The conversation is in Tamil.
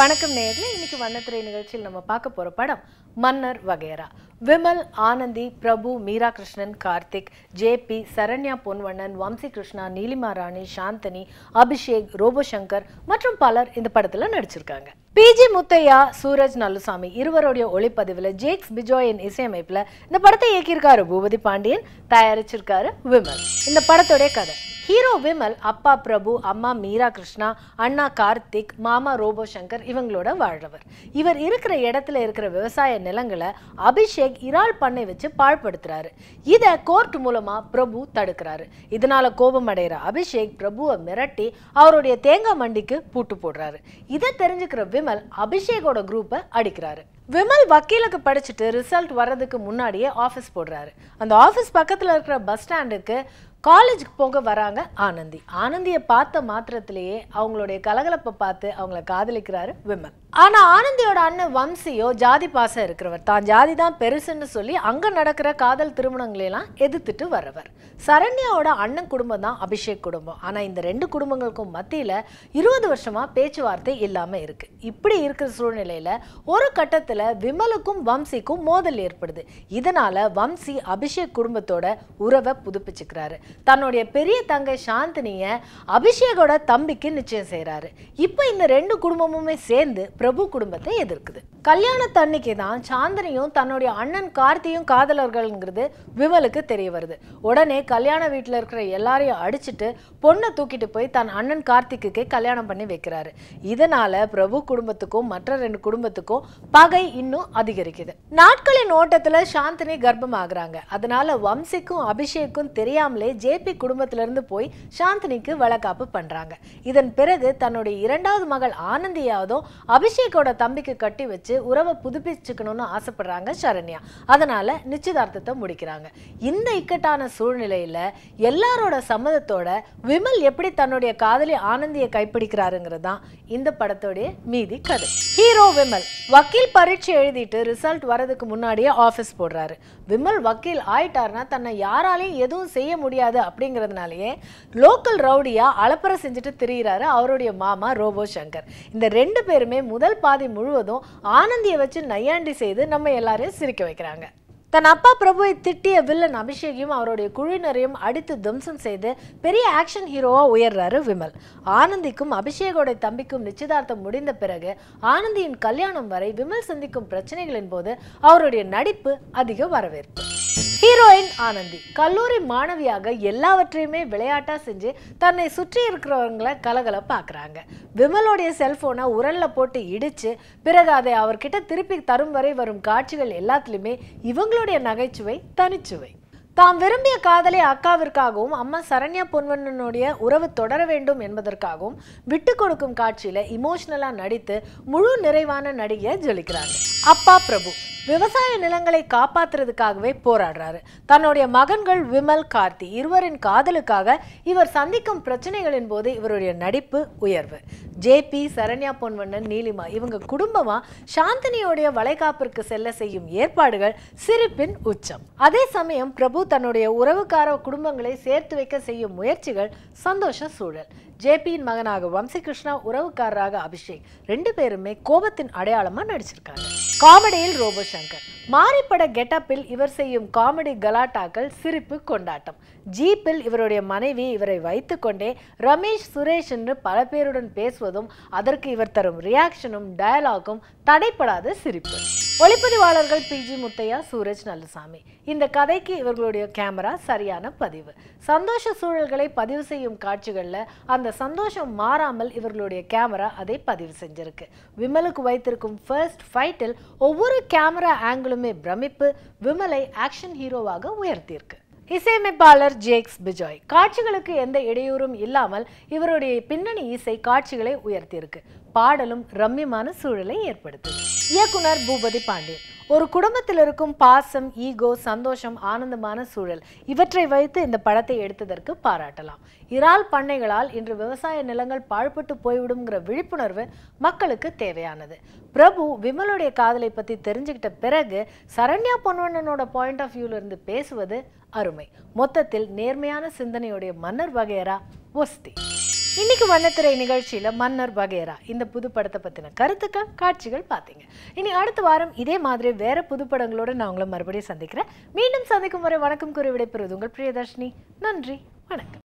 வணக்கம் நேரில் இன்னைக்கு வண்ணத்துறை நிகழ்ச்சியில் நம்ம பார்க்க போகிற படம் மன்னர் வகேரா விமல் ஆனந்தி பிரபு மீரா கிருஷ்ணன் கார்த்திக் ஜே பி சரண்யா பொன்வண்ணன் வம்சி கிருஷ்ணா நீலிமா ராணி சாந்தனி அபிஷேக் ரோபோசங்கர் மற்றும் பலர் இந்த படத்தில் நடிச்சிருக்காங்க பிஜி முத்தையா சூரஜ் நல்லுசாமி இருவருடைய ஒளிப்பதிவில் ஜேக்ஸ் பிஜோயின் இசையமைப்பில் இந்த படத்தை இயக்கியிருக்காரு பூபதி பாண்டியன் தயாரிச்சிருக்காரு விமல் இந்த படத்துடைய கதை ஹீரோ விமல் அப்பா பிரபு அம்மா மீரா கிருஷ்ணா அண்ணா கார்த்திக் மாமா ரோபோ சங்கர் இவங்களோட வாழ்றவர் இவர் இருக்கிற இடத்துல இருக்கிற விவசாய நிலங்களை அபிஷேக் இறால் பண்ணை வச்சு பாழ்படுத்துறாரு இதை கோர்ட் மூலமா பிரபு தடுக்கிறாரு இதனால கோபம் அடைகிற அபிஷேக் பிரபுவை மிரட்டி அவருடைய தேங்காய் மண்டிக்கு பூட்டு போடுறாரு இதை தெரிஞ்சுக்கிற விமல் அபிஷேகோட குரூப்பை அடிக்கிறாரு விமல் வக்கீலுக்கு படிச்சுட்டு ரிசல்ட் வர்றதுக்கு முன்னாடியே ஆஃபீஸ் போடுறாரு அந்த ஆஃபீஸ் பக்கத்தில் இருக்கிற பஸ் ஸ்டாண்டுக்கு காலேஜுக்கு போக வராங்க ஆனந்தி ஆனந்தியை பார்த்த மாத்திரத்திலேயே அவங்களுடைய கலகலப்பை பார்த்து அவங்கள காதலிக்கிறாரு விமல் ஆனால் ஆனந்தியோட அண்ணன் வம்சியோ ஜாதி பாசம் இருக்கிறவர் தான் ஜாதி தான் பெருசுன்னு சொல்லி அங்கே நடக்கிற காதல் எல்லாம் எதிர்த்துட்டு வர்றவர் சரண்யாவோட அண்ணன் குடும்பம் தான் அபிஷேக் குடும்பம் ஆனால் இந்த ரெண்டு குடும்பங்களுக்கும் மத்தியில் இருபது வருஷமாக பேச்சுவார்த்தை இல்லாமல் இருக்குது இப்படி இருக்கிற சூழ்நிலையில் ஒரு கட்டத்தில் விமலுக்கும் வம்சிக்கும் மோதல் ஏற்படுது இதனால் வம்சி அபிஷேக் குடும்பத்தோட உறவை புதுப்பிச்சுக்கிறாரு தன்னுடைய பெரிய தங்கை சாந்தினியை அபிஷேகோட தம்பிக்கு நிச்சயம் செய்கிறாரு இப்போ இந்த ரெண்டு குடும்பமுமே சேர்ந்து பிரபு குடும்பத்தை எதிர்க்குது கல்யாணத்தன்னைக்கு தான் சாந்தினியும் தன்னுடைய அண்ணன் கார்த்தியும் காதலர்கள்ங்கிறது விமலுக்கு தெரிய வருது உடனே கல்யாண வீட்டில் இருக்கிற எல்லாரையும் அடிச்சுட்டு பொண்ணை தூக்கிட்டு போய் தன் அண்ணன் கார்த்திக்குக்கே கல்யாணம் பண்ணி வைக்கிறாரு இதனால பிரபு குடும்பத்துக்கும் மற்ற ரெண்டு குடும்பத்துக்கும் பகை இன்னும் அதிகரிக்குது நாட்களின் ஓட்டத்தில் சாந்தினி கர்ப்பமாகறாங்க அதனால வம்சிக்கும் அபிஷேக்கும் தெரியாமலே ஜேபி குடும்பத்திலிருந்து போய் சாந்தினிக்கு வழக்காப்பு பண்றாங்க இதன் பிறகு தன்னுடைய இரண்டாவது மகள் ஆனந்தியாவதும் அபிஷேக்கோட தம்பிக்கு கட்டி வச்சு வச்சு உறவை புதுப்பிச்சுக்கணும்னு ஆசைப்படுறாங்க சரண்யா அதனால நிச்சயதார்த்தத்தை முடிக்கிறாங்க இந்த இக்கட்டான சூழ்நிலையில எல்லாரோட சம்மதத்தோட விமல் எப்படி தன்னுடைய காதலி ஆனந்தியை கைப்பிடிக்கிறாருங்கிறது தான் இந்த படத்தோடைய மீதி கதை ஹீரோ விமல் வக்கீல் பரீட்சை எழுதிட்டு ரிசல்ட் வரதுக்கு முன்னாடியே ஆஃபீஸ் போடுறாரு விமல் வக்கீல் ஆயிட்டார்னா தன்னை யாராலையும் எதுவும் செய்ய முடியாது அப்படிங்கிறதுனாலயே லோக்கல் ரவுடியா அலப்பறை செஞ்சுட்டு திரியிறாரு அவருடைய மாமா ரோபோ சங்கர் இந்த ரெண்டு பேருமே முதல் பாதி முழுவதும் ஆனந்தியை வச்சு நையாண்டி செய்து நம்ம எல்லாரையும் சிரிக்க வைக்கிறாங்க தன் அப்பா பிரபுவை திட்டிய வில்லன் அபிஷேகையும் அவருடைய குழுவினரையும் அடித்து துவம்சம் செய்து பெரிய ஆக்ஷன் ஹீரோவாக உயர்றாரு விமல் ஆனந்திக்கும் அபிஷேகோட தம்பிக்கும் நிச்சயதார்த்தம் முடிந்த பிறகு ஆனந்தியின் கல்யாணம் வரை விமல் சந்திக்கும் பிரச்சனைகளின் போது அவருடைய நடிப்பு அதிக வரவேற்பு ஹீரோயின் ஆனந்தி கல்லூரி மாணவியாக எல்லாவற்றையுமே விளையாட்டாக செஞ்சு தன்னை சுற்றி இருக்கிறவங்களை கலகலை பார்க்குறாங்க விமலோடைய செல்ஃபோனை உரலில் போட்டு இடித்து பிறகு அதை அவர்கிட்ட திருப்பி தரும் வரை வரும் காட்சிகள் எல்லாத்துலேயுமே இவங்களுடைய நகைச்சுவை தனிச்சுவை தாம் விரும்பிய காதலை அக்காவிற்காகவும் அம்மா சரண்யா பொன்வண்ணனுடைய உறவு தொடர வேண்டும் என்பதற்காகவும் விட்டு கொடுக்கும் காட்சியில் இமோஷனலாக நடித்து முழு நிறைவான நடிகையை ஜொலிக்கிறாங்க அப்பா பிரபு விவசாய நிலங்களை காப்பாற்றுறதுக்காகவே போராடுறாரு தன்னுடைய மகன்கள் விமல் கார்த்தி இருவரின் காதலுக்காக இவர் சந்திக்கும் பிரச்சனைகளின் போது இவருடைய நடிப்பு உயர்வு பி சரண்யா பொன்வண்ணன் நீலிமா இவங்க குடும்பமா சாந்தினியோடைய வளைகாப்பிற்கு செல்ல செய்யும் ஏற்பாடுகள் சிரிப்பின் உச்சம் அதே சமயம் பிரபு தன்னுடைய உறவுக்கார குடும்பங்களை சேர்த்து வைக்க செய்யும் முயற்சிகள் சந்தோஷ சூழல் ஜேபியின் மகனாக வம்சிகிருஷ்ணா உறவுக்காரராக அபிஷேக் ரெண்டு பேருமே கோபத்தின் அடையாளமா நடிச்சிருக்காங்க காமெடியில் ரோபோ शंकर மாரிப்பட கெட்டப்பில் இவர் செய்யும் காமெடி கலாட்டாக்கள் சிரிப்பு கொண்டாட்டம் ஜீப்பில் இவருடைய மனைவி இவரை வைத்துக்கொண்டே ரமேஷ் சுரேஷ் என்று பல பேருடன் பேசுவதும் அதற்கு இவர் தரும் ரியாக்ஷனும் டயலாகும் தடைப்படாத சிரிப்பு ஒளிப்பதிவாளர்கள் பிஜி முத்தையா சூரஜ் நல்லசாமி இந்த கதைக்கு இவர்களுடைய கேமரா சரியான பதிவு சந்தோஷ சூழல்களை பதிவு செய்யும் காட்சிகளில் அந்த சந்தோஷம் மாறாமல் இவர்களுடைய கேமரா அதை பதிவு செஞ்சிருக்கு விமலுக்கு வைத்திருக்கும் ஃபர்ஸ்ட் ஃபைட்டில் ஒவ்வொரு கேமரா ஆங்கிள் அவங்களுமே பிரமிப்பு விமலை ஆக்ஷன் ஹீரோவாக உயர்த்தியிருக்கு இசையமைப்பாளர் ஜேக்ஸ் பிஜாய் காட்சிகளுக்கு எந்த இடையூறும் இல்லாமல் இவருடைய பின்னணி இசை காட்சிகளை உயர்த்தியிருக்கு பாடலும் ரம்யமான சூழலை ஏற்படுத்தும் இயக்குனர் பூபதி பாண்டியன் ஒரு குடும்பத்தில் இருக்கும் பாசம் ஈகோ சந்தோஷம் ஆனந்தமான சூழல் இவற்றை வைத்து இந்த படத்தை எடுத்ததற்கு பாராட்டலாம் இறால் பண்ணைகளால் இன்று விவசாய நிலங்கள் பாழ்பட்டு போய்விடுங்கிற விழிப்புணர்வு மக்களுக்கு தேவையானது பிரபு விமலுடைய காதலை பற்றி தெரிஞ்சுக்கிட்ட பிறகு சரண்யா பொன்வண்ணனோட பாயிண்ட் ஆஃப் வியூல இருந்து பேசுவது அருமை மொத்தத்தில் நேர்மையான சிந்தனையுடைய மன்னர் வகையரா ஒஸ்தி இன்னைக்கு வண்ணத்திரை நிகழ்ச்சியில் மன்னர் பகேரா இந்த புதுப்படத்தை பற்றின கருத்துக்கள் காட்சிகள் பார்த்தீங்க இனி அடுத்த வாரம் இதே மாதிரி வேற புதுப்படங்களோட நான் உங்களை மறுபடியும் சந்திக்கிறேன் மீண்டும் சந்திக்கும் வரை வணக்கம் கூறி விடைபெறுவது உங்கள் பிரியதர்ஷினி நன்றி வணக்கம்